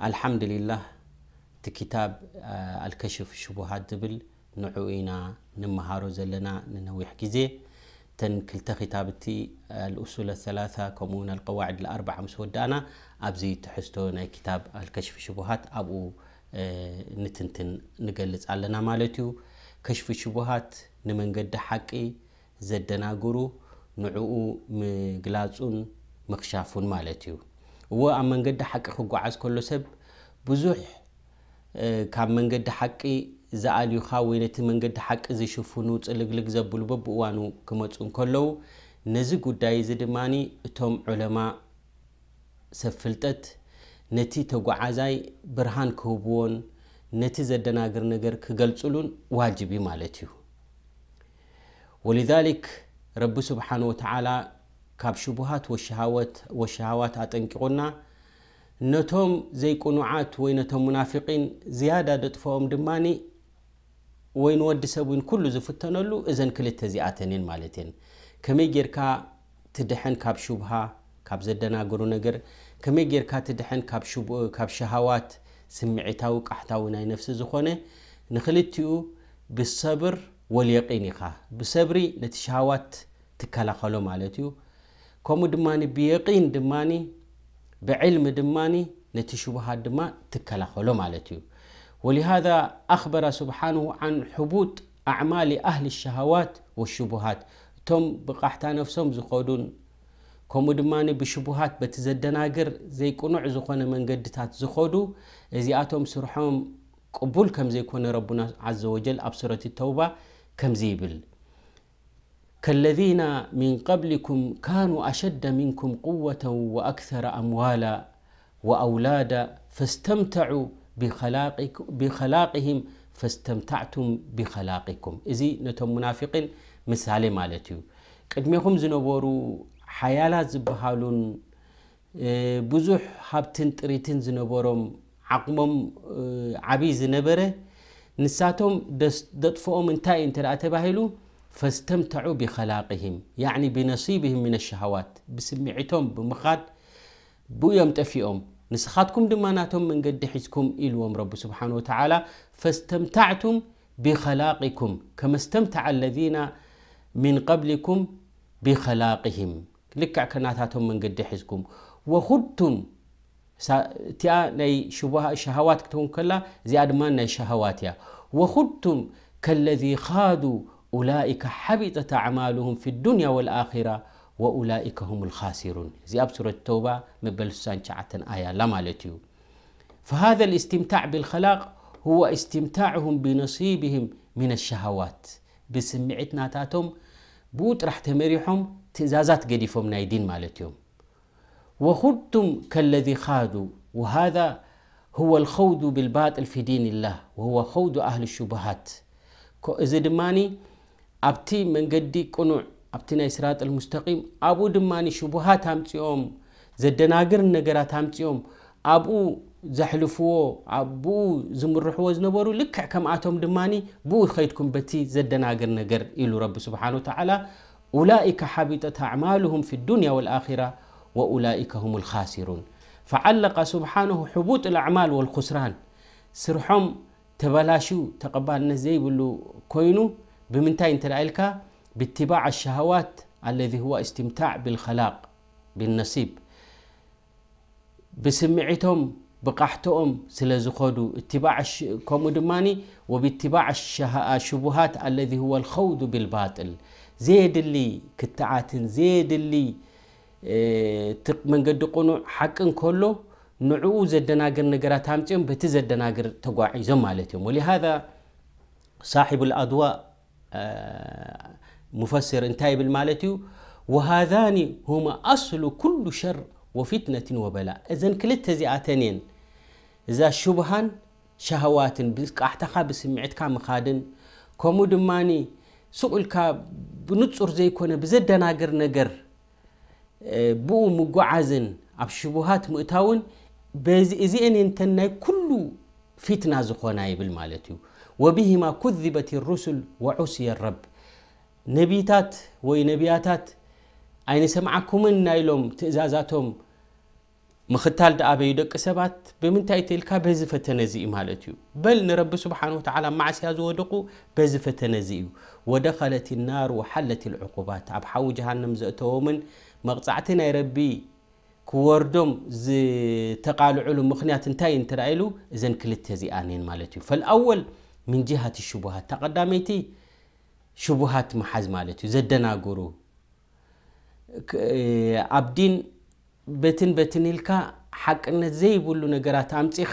الحمد لله تكتاب آه، الكشف شبهات دبل نعوينا نمهارو زلنا ننويح جزي تن كلتا ختابتي آه، الأصول الثلاثة كمون القواعد الأربعة مسودانا أبزي تحستو ناي كتاب الكشف شبهات أبو آه، نتنتن نقلت علينا مالتيو كشف شبهات قد حقي زدنا قرو نعو مقلاتون مكشافون مالتيو እዎ ኣብ መንገዲ ሓቂ ክጓዓዝ ከሎ ሰብ ብዙሕ ካብ መንገዲ ሓቂ ዝኣልዩካ ወይ ነቲ መንገዲ ሓቂ ዝሽፍኑ ፅልግልግ ዘብሉ በብእዋኑ ክመፁ ከለዉ ነዚ ጉዳይ እዚ ድማ እቶም ዑለማ ሰብ ፍልጠት ነቲ ተጓዓዛይ ብርሃን ክህብዎን ነቲ ዘደናግር ነገር ክገልፅሉን ዋጅብ እዩ ማለት እዩ ወሊዛሊክ ረቢ ስብሓን ወተዓላ كاب شبهات وشهوات وشهوات أتنكرنا نتهم زي كنوعات وين منافقين زيادة دتفهم دماني وين ودسه وين كل زفتنا له إذا كل التزيئاتين مالتين كم يجر كا تدحن كاب شبهة كاب زدنا قرونا جر كم يجر كا تدحن كاب شب كاب شهوات سمعتها وقحتها وناي نفس زخونة نخلتيو بالصبر واليقين خا بصبري نتشهوات تكلا خلو كومو دماني بيقين دماني بعلم دماني نتشبه دما تكلا خلو مالتي ولهذا أخبر سبحانه عن حبوط أعمال أهل الشهوات والشبهات تم بقحتا نفسهم زخودون كومو دماني بشبهات بتزدناقر زي كونو عزخون من قدتات زخودو زي آتوم سرحوم قبول كم زي كون ربنا عز وجل أبصرة التوبة كم زي بل كالذين من قبلكم كانوا أشد منكم قوة وأكثر أموالا وأولادا فاستمتعوا بخلاقك بخلاقهم فاستمتعتم بخلاقكم إذي نتم منافق مثال مالتيو قدميكم زنبورو حيالات زبهالون بزوح ሃብትን تريتن ዝነበሮም عقمم ዓብይ ዝነበረ ንሳቶም دطفؤهم እንታይ እንተ ተባሂሉ فاستمتعوا بخلاقهم يعني بنصيبهم من الشهوات بسمعتهم بمخاد بويوم تفيهم نسخاتكم دماناتهم من قد حزكم إلوم رب سبحانه وتعالى فاستمتعتم بخلاقكم كما استمتع الذين من قبلكم بخلاقهم لك كناتاتهم من قد حزكم وخدتم شبه شهوات كتون كلا زياد ما شهواتيا وخدتم كالذي خادوا أولئك حبطت أعمالهم في الدنيا والآخرة وأولئك هم الخاسرون زي أبصر التوبة مبلسان شعة آية لما لتيو فهذا الاستمتاع بالخلاق هو استمتاعهم بنصيبهم من الشهوات بسمعتنا تاتهم بوت راح تمريحهم تزازات قديفهم نايدين مالتهم وخدتم كالذي خادوا وهذا هو الخوض بالباطل في دين الله وهو خوض أهل الشبهات إذا دماني أبتي من قدي كنوع أبتي نايسرات المستقيم أبو دماني شبهات همتيوم زدنا غير نقرات همتيوم أبو زحلفو أبو زمرحو زنبورو لك كم اتم دماني بو خيتكم بتي زدنا غير نقر إلو رب سبحانه وتعالى أولئك حبطت أعمالهم في الدنيا والآخرة وأولئك هم الخاسرون فعلق سبحانه حبوط الأعمال والخسران سرحم تبلاشو تقبال نزيب كوينو بمن انت لك باتباع الشهوات الذي هو استمتاع بالخلاق بالنصيب بسمعتهم بقحتهم سلازخدو اتباع الش... دماني وباتباع الشبهات الذي هو الخوض بالباطل زيد اللي كتعات زيد اللي آه، من قد قنوع حق كله نعو زدناقر نقرات هامتهم بتزدناقر تقواعي زمالتهم ولهذا صاحب الأدواء مفسر انتايبل مالتيو وهذان هما أصل كل شر وفتنة وبلاء إذن كلت زياتنين إذا شبهان شهوات بقحتኻ ብስምዒትካ ምኻድን ከምኡ ድማኒ ስቑኢልካ ብንፁር ዘይኮነ ብዘደናግር ነገር ብኡ ምጓዓዝን ኣብ ሽቡሃት ምእታውን በዚ እዚአን እንተን ናይ ኩሉ ፊትና ዝኾና ይብል ማለት እዩ وبهما كذبت الرسل وعصي الرب نبيتات وي نبياتات اين سمعكمن نايلوم تزازاتهم مختال دقا بيدق سبات بمن تاي تلك بزفة نزئي مالتيو بل نرب سبحانه وتعالى مع سياز ودقو بزفة نزئي ودخلت النار وحلت العقوبات ابحاو جهنم زئتومن مغزعتنا يا ربي كوردوم زي تقال علوم مخنيات انتاي انترايلو زن كل التزيئانين مالتيو فالاول ምንጅሃት ሽቡሃት ተቐዳመይቲ ሽቡሃት መሓዝ ማለት እዩ ዘደናግሩ ኣብድን በትን በትን ኢልካ ሓቅነት ዘይብሉ ነገራት ኣምፂኻ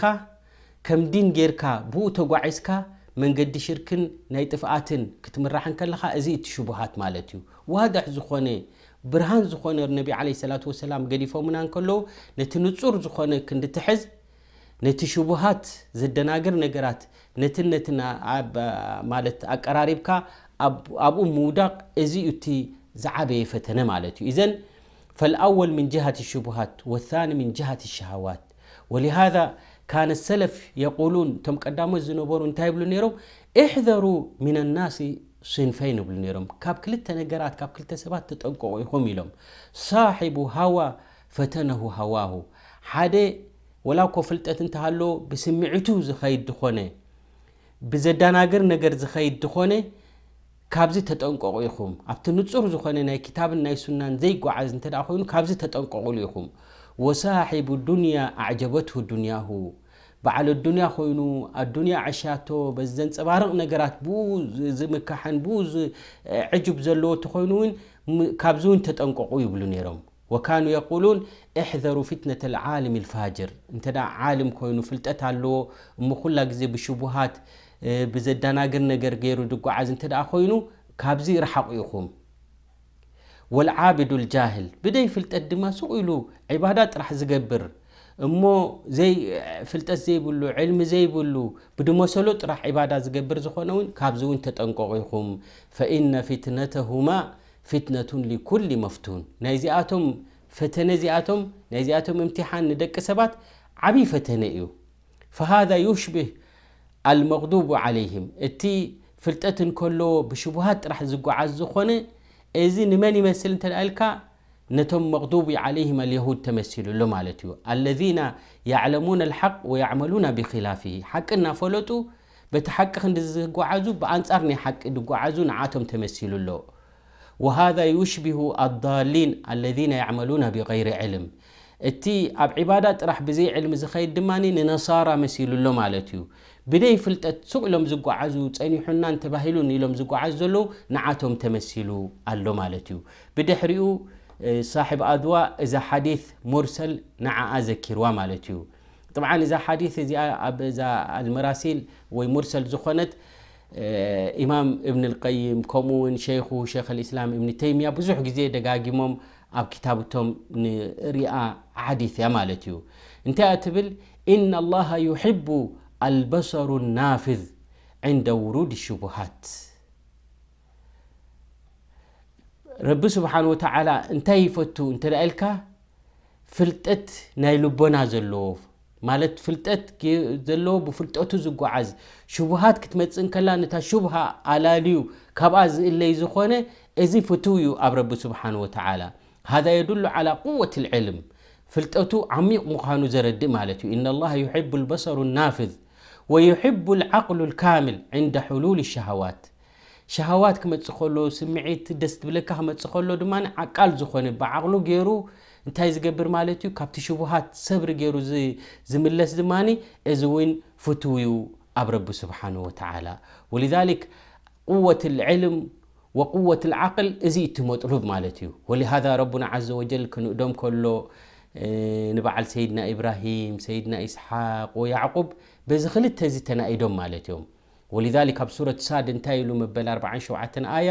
ከም ድን ጌርካ ብኡ ተጓዒዝካ መንገዲ ሽርክን ናይ ጥፍኣትን ክትምራሕን ከለካ እዚ እቲ ሽቡሃት ማለት እዩ ዋድሕ ዝኾነ ብርሃን ዝኾነ ነቢ ዓለ ሰላት ወሰላም ገዲፎምና እከለዉ ነቲ ንፁር ዝኾነ ክንድትሐዝ شبهات ሽቡሃት ዘደናግር نجرات نتن ነትና اب مالت أقاربك اب ابو مودق እቲ يتي زعبه فتنه እዩ እዘን فالأول من جهة الشبهات والثاني من جهة الشهوات ولهذا كان السلف يقولون تم قدامو زنبور انتهي يبلو نيرم احذروا من الناس صنفين يبلو كاب كلتا نقرات كاب كلتا سبات تتنقعوا يهم لهم صاحب هوا فتنه هواه حدي ወላ ኮ ፍልጠት እንተሃሎ ብስምዒቱ ዝኸይድ ድኾነ ብዘዳናግር ነገር ዝኸይድ ድኾነ ካብዚ ተጠንቀቑ ኢኹም ኣብቲ ንፁር ዝኾነ ናይ ክታብን ናይ ሱናን ዘይጓዓዝ እንተ ኮይኑ ካብዚ ተጠንቀቑሉ ኢኹም ወሳሒቡ ዱንያ ኣዕጀበትሁ ዱንያሁ በዓል ኣዱንያ ኮይኑ ኣዱንያ ዓሻቶ በዚ ዘንፀባርቕ ነገራት ብኡ ዝምካሐን ብኡ ዕጅብ ዘለዎ እተኮይኑ እውን ካብዚ እውን ተጠንቀቑ ይብሉ ነይሮም وكانوا يقولون احذروا فتنة العالم الفاجر دا عالم كوينو فلتت له ام كل غزي بشبهات قرقيرو دقو عاز انت دا خوينو كابزي رحقوا يخوم والعابد الجاهل بدأي فلتت دما سؤلو عبادات راح زي فلتت زي بلو علم زي بلو ብድመሰሉ ጥራሕ ዒባዳ عبادات ዝኾነ እውን كابزو انت ተጠንቀቑ يخوم فإن فتنتهما فتنة لكل مفتون نايزياتهم فتنة زياتهم نايزياتهم امتحان ندك سبات عبي فتنة إيو فهذا يشبه المغضوب عليهم التي فلتتن كله بشبهات راح زقو عزخون إذا نمان يمثل انت الألكا نتم مغضوب عليهم اليهود تمثلوا لهم على الذين يعلمون الحق ويعملون بخلافه حق النافلوتو بتحقق ان زقو عزو بأنصارني حق دقو عزو نعاتهم تمثلوا له وهذا يشبه الضالين الذين يعملون بغير علم اتي اب عبادات راح بزي علم زخي الدماني ننصارى مسيل لهم على بدي فلتت سوق لهم زقو عزو تاني حنا انتبهلون لهم زقو عزلو نعاتهم تمثلوا اللوم على تيو بدحريو آه، صاحب أدواء إذا حديث مرسل نعا أذكر ومالتيو طبعا إذا حديث إذا المراسيل ومرسل زخونت آه، إمام ابن القيم كومون شيخو شيخ الإسلام ابن تيمية بزوح جزية دقاقمهم أب كتابتهم رئاء عديث يا مالتيو انت أتبل إن الله يحب البصر النافذ عند ورود الشبهات رب سبحانه وتعالى انت يفتو انت لألك فلتت نايلو بنازل مالت فلتت كي زلو بفلتتو زقو عز شبهات كتمت سنكلا نتا شبها علاليو كباز اللي زخونه ازي فتويو أبرب سبحانه وتعالى هذا يدل على قوة العلم فلتتو عميق مخانو زرد مالتو إن الله يحب البصر النافذ ويحب العقل الكامل عند حلول الشهوات شهوات كما سخولو سمعيت دست بلكه متسخولو دمان عقال زخونه بعقلو غيرو እንታይ ዝገብር ማለት እዩ ካብቲ ሽቡሃት ሰብሪ ገይሩ ዝምለስ ድማኒ እዚ እውን ፍትውዩ ኣብ ረቢ ስብሓን ወተላ ወልذሊክ ቁወት ልዕልም وقوة العقل እዚ እቲ መጥሉብ ማለት እዩ ወلهذا ረبና عዘ وጀል ክንእዶም ከሎ ንበዓል ሰይድና ኢብራሂም ሰይድና ኢስሓቅ ወያዕቁብ በዚ ክልተ እዚ ተናኢዶም ማለት እዮም ولذلك ኣብ ሱረة ሳድ እንታይ ኢሉ መበል 47 ኣያ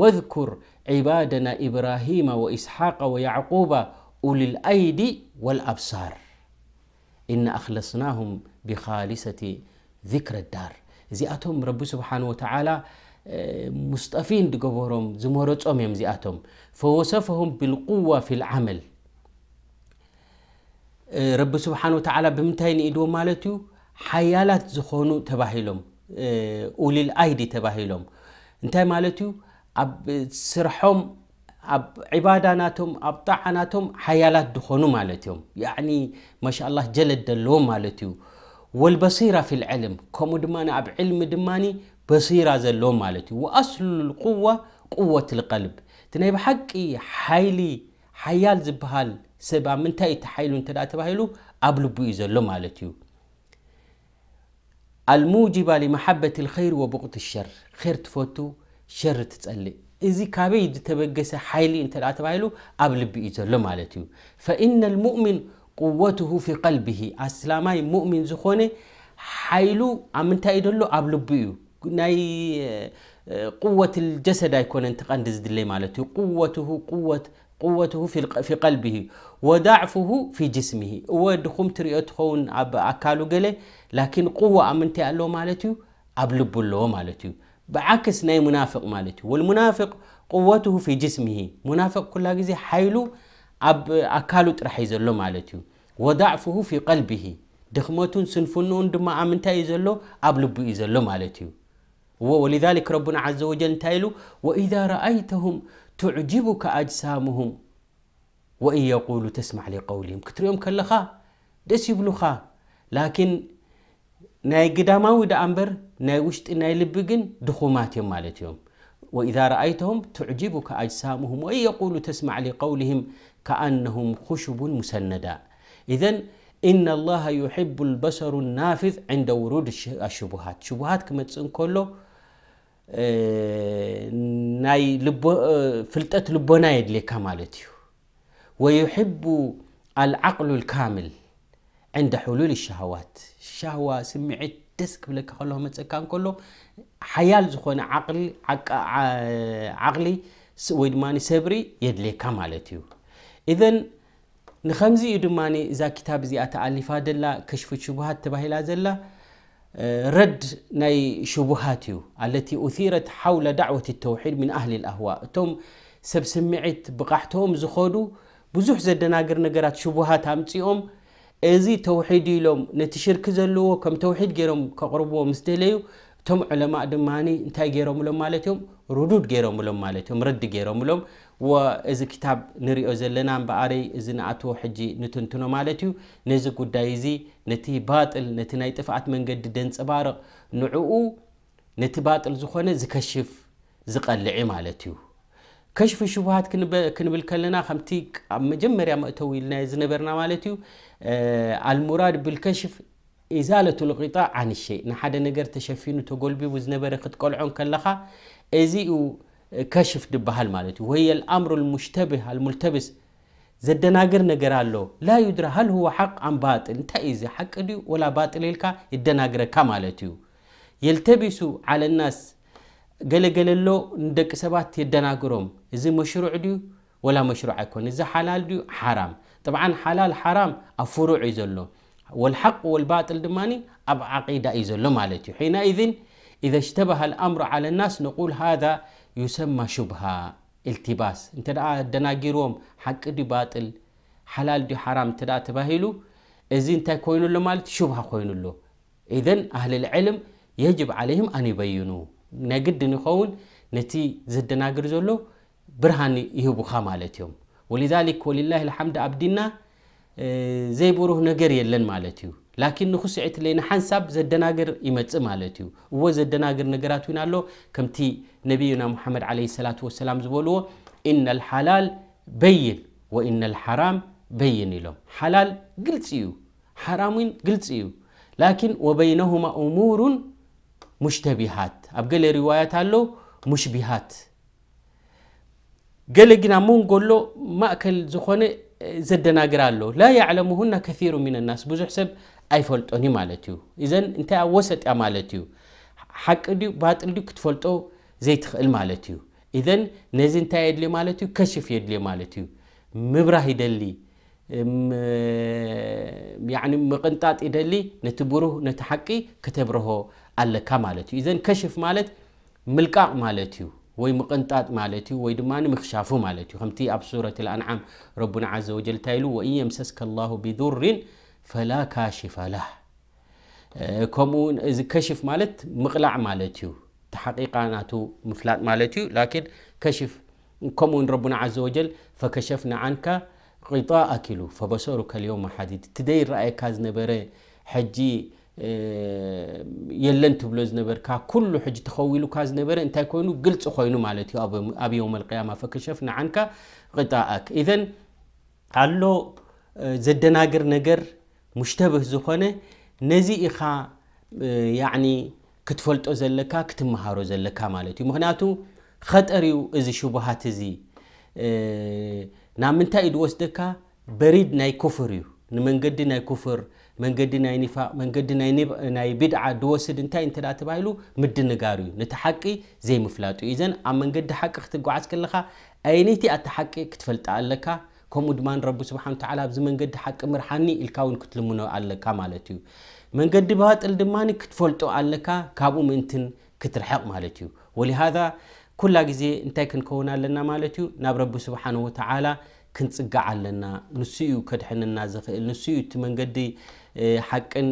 واذكር عبادنا إبراهيم وإسحاق ويعقوب أولي الأيدي والأبصار إن أخلصناهم بخالصة ذكر الدار زياتهم رب سبحانه وتعالى مصطفين دقبورهم زمورت أميم زياتهم فوصفهم بالقوة في العمل رب سبحانه وتعالى بمتين إدو مالتو حيالات زخونو تباهيلهم أولي الأيدي تباهيلهم انتهي أب سرحهم أب عباداناتهم أب طعناتهم حيالات دخونو مالتهم يعني ما شاء الله جلد دلوم مالتهم والبصيرة في العلم كومو دماني أب علم دماني بصيرة زلوم مالتهم وأصل القوة قوة القلب تنايب حقي حيلي حيال زبهال سبا من تاي تحيلو انت لا تبهيلو أبلبو يزلوم مالتهم الموجبة لمحبة الخير وبغض الشر خير تفوتو شر تتقلق إذا كبيد تبجس حيلي أنت لا قبل بيجر لما لتيو فإن المؤمن قوته في قلبه أسلام مؤمن زخونة حيلو عم تايد له قبل بيو ناي قوة الجسد يكون أنت قندز دلي مالتيو قوته قوة قوته في في قلبه وضعفه في جسمه ودخوم تريد خون أب أكالو قلي لكن قوة عم تايد له مالتيو قبل بلو مالتيو بعكس ناي منافق مالتي والمنافق قوته في جسمه منافق كل جزء حيلو أب أكالو ترحيز يزلو مالتي وضعفه في قلبه دخمتون سنفنون دم عمنتا يزلو أبلب يزلو مالتي ولذلك ربنا عز وجل تايلو وإذا رأيتهم تعجبك أجسامهم وإن يقولوا تسمع لقولهم كتر يوم كلخا دس يبلخا لكن ناي قداماو دا أمبر ناي وشت ناي لبقن دخوماتهم مالتهم وإذا رأيتهم تعجبك أجسامهم وإي يقول تسمع لقولهم كأنهم خشب مسندا إذن إن الله يحب البشر النافذ عند ورود الشبهات شبهات كما تسون كله ناي فلتات لبونا يدلي كمالتيو ويحب العقل الكامل عند حلول الشهوات ስዒት ደስ ብ መፀካ ሎ ሓያል ዝኮነ ሊ ወይ ሰብሪ የድልካ ማለት ዩ ንከምዚ ዩ ድማ እዛ ታ ዚኣ ተኣሊፋ ላ ሽፍ ሽሃት ተባላ ዘላ ረድ ናይ ሽሃት ዩ ለ ረ ሓው ዳዕወة ተውሒድ ኣهሊ ኣህዋ እቶም ሰብ ስምዒት ብቃሕቲኦም ዝከዱ ብዙሕ ዘደናግር ነገራት ሽሃት ምፅኦም እዚ ተውሒድ ኢሎም ነቲ ሽርክ ዘለዎ ከም ተውሒድ ገይሮም ከቕርብዎ ምስ ደለዩ እቶም ዕለማ ድማ እንታይ ገይሮምሎም ማለት እዮም ሩዱድ ገይሮምሎም ማለት እዮም ረዲ ገይሮምሎም እዚ ክታብ ንሪኦ ዘለና በኣረይ እዚ ንኣትዎ ሕጂ ንትንትኖ ማለት እዩ ነዚ ጉዳይ እዚ ነቲ ባጥል ነቲ ናይ ጥፍኣት መንገዲ ደንፅባርቕ ንዕኡ ነቲ ባጥል ዝኾነ ዝከሽፍ ዝቐልዕ ማለት እዩ كشف الشبهات كنبل كلنا خمتي يا مأتوي لنا نبرنا مالتيو آه، المراد بالكشف إزالة الغطاء عن الشيء نحد نجر تشفينو تقولبي وزنبرة عن كلها إزيو كشف دبها مالتيو وهي الأمر المشتبه الملتبس ناقر نجر الله لا يدرى هل هو حق أم باطل تأيز حق دي ولا باطل لك يدناجر كمالتيو يلتبس على الناس قال ንደቂ ሰባት سبات يدنا قروم إذا مشروع دي ولا مشروع يكون إذا حلال دي حرام طبعا حلال حرام እዩ ዘሎ والحق والباطل دماني أب عقيدة إيزولو مالتي حينئذ إذا اشتبه الأمر على الناس نقول هذا يسمى شبهة التباس انت دنا قروم حق دي باطل حلال دي حرام انت دا تباهيلو انت كوينو له مالتي شبهة كوينو له إذن أهل العلم يجب عليهم أن يبينوه نجد نخون نتي زدنا جرزولو برهان يهبو خامالتيهم ولذلك ولله الحمد عبدنا زي بروه نجر يلن مالتيو لكن نخص عت لين حنساب زدنا جر يمت مالتيو هو زدنا جر نجراتوين الله كمتي نبينا محمد عليه الصلاة والسلام زبولو إن الحلال بين وإن الحرام بين لهم حلال قلت يو حرامين قلت يو لكن وبينهما أمور مشتبهات اب قل روايات هالو مشبهات قل من قولو ما أكل زخوني اه، زدنا قرالو لا يعلمهن كثير من الناس بزح سب اي فولتوني مالتيو اذا انت اوسط امالتيو حق ديو بات ديو كتفولتو زي تخل مالتيو اذا نزي انت يدلي مالتيو كشف يدلي مالتيو مبره اه، يدلي م... يعني مقنطات يدلي نتبره نتحقي كتبره ألكا مالتي إذن كشف مالت ملكا مالتي وي مقنطات مالتي وي دمان مخشافو مالتي خمتي أبصورة الأنعام ربنا عز وجل تايلو وإن يمسسك الله بذر فلا كاشف له كمون إذا كشف مالت مقلع مالتي تحقيقاناتو مفلات مالتي لكن كشف كمون ربنا عز وجل فكشفنا عنك غطاء كيلو فبصورك اليوم حديد تدير رأيك هذا نبري حجي የለን ትብሎ ዝነበርካ ኩሉ ሕጂ ተኸዊሉካ ዝነበረ እንታይ ኮይኑ ግልፂ ኮይኑ ማለት እዩ ኣብ ዮም ልቅያማ ፈክሸፍ ንዓንካ ቅጣኣክ ኢዘን ኣሎ ዘደናግር ነገር ሙሽተብህ ዝኾነ ነዚ ኢኻ ክትፈልጦ ዘለካ ክትመሃሮ ዘለካ ማለት እዩ ምክንያቱ ከጠሪኡ እዚ ሽቡሃት እዚ ናብ ምንታይ እዩ ድወስደካ በሪድ ናይ ኩፍር እዩ ንመንገዲ ናይ ኩፍር منجدنا ينفع منجدنا ينب نيبدع دوسد انتا انت لا تبايلو مدن جاريو نتحقي زي مفلاتو إذن أما منجد حق اختقوا عز كلها أينتي أتحقي كتفلت علىك كم مدمان رب سبحانه وتعالى بزمن قد حق مرحني الكون كتلمونه على كمالتيو من قد بهات الدماني كتفلتو على كا كابو منتن كترحق مالتيو ولهذا كل جزء انتكن كون لنا مالتيو نبرب سبحانه وتعالى كنتسجع لنا نسيو كدحن النازخ نسيو تمنجدي حقن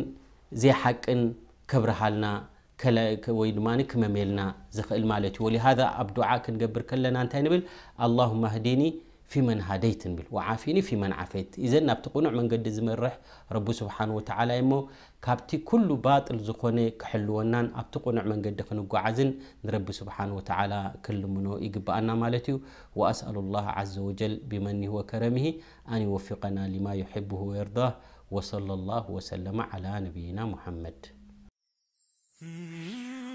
زي حقن كبرها لنا كلا كويد ما نكمل لنا زخ المالتي ولهذا أبدعاك نجبر كلنا أنت اللهم هديني في من هديت نبل وعافيني من عافيت إذا نبت قنوع من قد زمرح رب سبحانه وتعالى إمو كابتي كل باطل زخوني كحلونان أبت قنوع من قد خنقو عزن رب سبحانه وتعالى كل منو إقبأنا مالتي وأسأل الله عز وجل بمنه وكرمه أن يوفقنا لما يحبه ويرضاه وصلى الله وسلم على نبينا محمد. Hmm.